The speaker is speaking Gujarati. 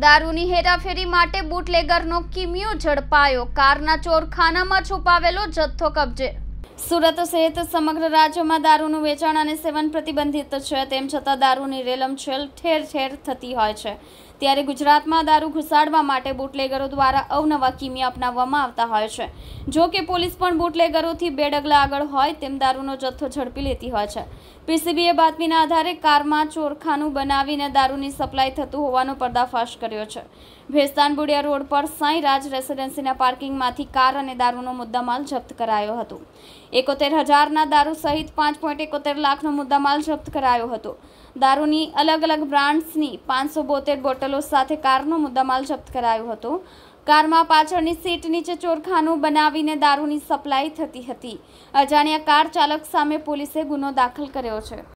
દારૂની હેરાફેરી માટે બુટલેગરનો કિમિયો ઝડપાયો કારના ચોરખાનામાં છુપાવેલો જથ્થો કબજે સુરત સહિત સમગ્ર રાજ્યમાં દારૂનું વેચાણ અને સેવન પ્રતિબંધિત છે તેમ છતાં દારૂની રેલમ છેલ ઠેર ઠેર થતી હોય છે ત્યારે ગુજરાતમાં દારૂ ઘુસાડવા માટે બુટલેગરો દ્વારા અવનવા કિમી અપનાવવામાં આવતા હોય છે જો કે પોલીસ પણ બુટલેગરોથી બે ડગલા આગળ હોય તેમ દારૂનો જથ્થો ઝડપી લેતી હોય છે પીસીબીએ બાતમીના આધારે કારમાં ચોરખાનું બનાવીને દારૂની સપ્લાય થતું હોવાનો પર્દાફાશ કર્યો છે ભેસ્તાન બુડિયા રોડ પર સાંઈ રાજ રેસિડેન્સીના પાર્કિંગમાંથી કાર અને દારૂનો મુદ્દામાલ જપ્ત કરાયો હતો એકોતેર હજારના દારૂ સહિત પાંચ પોઈન્ટ એકોતેર લાખનો મુદ્દામાલ જપ્ત કરાયો હતો દારૂની અલગ અલગ બ્રાન્ડ્સની પાંચસો બોતેર બોટલ બોટલો સાથે કારનો મુદ્દામાલ જપ્ત કરાયો હતો કારમાં પાછળની સીટ નીચે ચોરખાનું બનાવીને દારૂની સપ્લાય થતી હતી અજાણ્યા કાર ચાલક સામે પોલીસે ગુનો દાખલ કર્યો છે